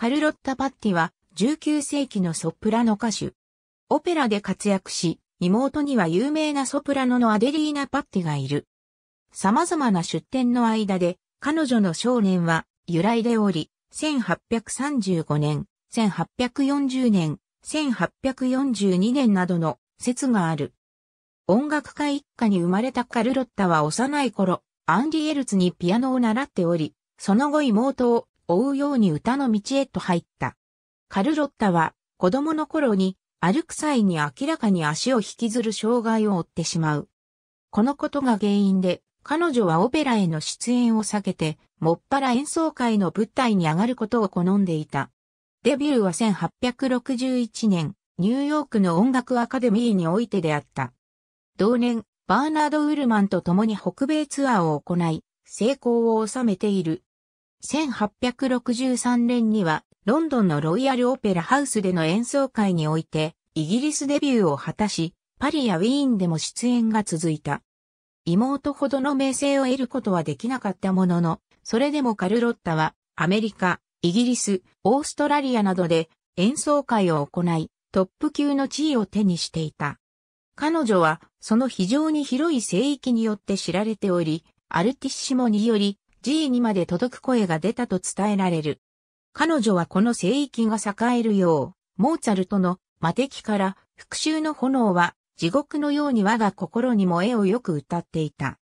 カルロッタ・パッティは19世紀のソプラノ歌手。オペラで活躍し、妹には有名なソプラノのアデリーナ・パッティがいる。様々な出展の間で、彼女の少年は由来でおり、1835年、1840年、1842年などの説がある。音楽家一家に生まれたカルロッタは幼い頃、アンディ・エルツにピアノを習っており、その後妹を追うように歌の道へと入った。カルロッタは子供の頃に歩く際に明らかに足を引きずる障害を負ってしまう。このことが原因で彼女はオペラへの出演を避けて、もっぱら演奏会の舞台に上がることを好んでいた。デビューは1861年、ニューヨークの音楽アカデミーにおいてであった。同年、バーナード・ウルマンと共に北米ツアーを行い、成功を収めている。1863年には、ロンドンのロイヤルオペラハウスでの演奏会において、イギリスデビューを果たし、パリやウィーンでも出演が続いた。妹ほどの名声を得ることはできなかったものの、それでもカルロッタは、アメリカ、イギリス、オーストラリアなどで演奏会を行い、トップ級の地位を手にしていた。彼女は、その非常に広い聖域によって知られており、アルティッシモにより、G にまで届く声が出たと伝えられる。彼女はこの聖域が栄えるよう、モーツァルトの魔敵から復讐の炎は地獄のように我が心に燃えをよく歌っていた。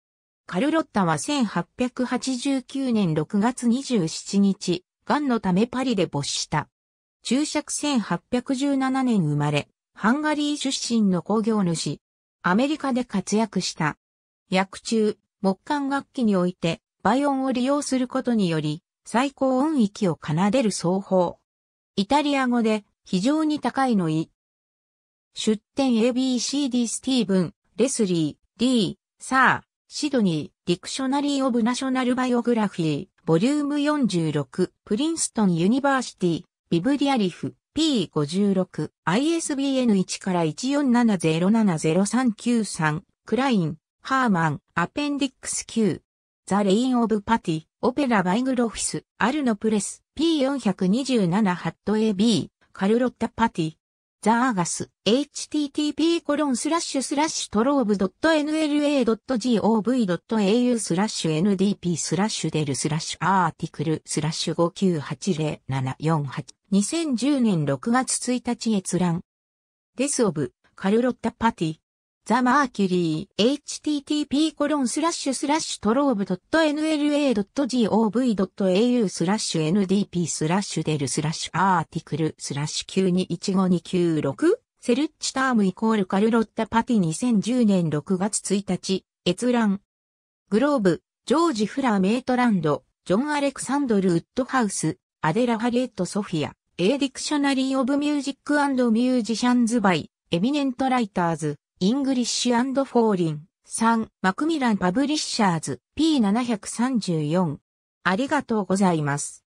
カルロッタは1889年6月27日、癌のためパリで没した。注釈1817年生まれ、ハンガリー出身の工業主、アメリカで活躍した。役中、木管楽器において、倍音を利用することにより、最高音域を奏でる奏法。イタリア語で非常に高いのい。出典 ABCD スティーブン、レスリー、D、サー、シドニー、ディクショナリー・オブ・ナショナル・バイオグラフィー、ボリューム46、プリンストン・ユニバーシティ、ビブリアリフ、P56、ISBN 1から147070393、クライン、ハーマン、アペンディックス Q。ザ・レイン・オブ・パティ、オペラ・バイグロフィス、アルノ・プレス、P427 ハット AB、カルロッタ・パティ、ザ・アーガス、http コロンスラッシュスラッシュトローブ .nla.gov.au スラッシュ ndp スラッシュデルスラッシュアーティクルスラッシュ5980748 2010年6月1日閲覧。デス・オブ、カルロッタ・パティ。ザ・マーキュリー、http コロンスラッシュスラッシュトローブ .nla.gov.au スラッシュ ndp スラッシュデルスラッシュアーティクルスラッシュ921596セルッチタームイコールカルロッタパティ2010年6月1日閲覧グローブ、ジョージ・フラー・メイトランド、ジョン・アレクサンドル・ウッドハウス、アデラ・ハリエット・ソフィア、エ d ディクショナリーオブミュージックアンドミュージシャンズバイ。エミネントライターズ。イングリッシュフォーリン、3、マクミランパブリッシャーズ、P734。ありがとうございます。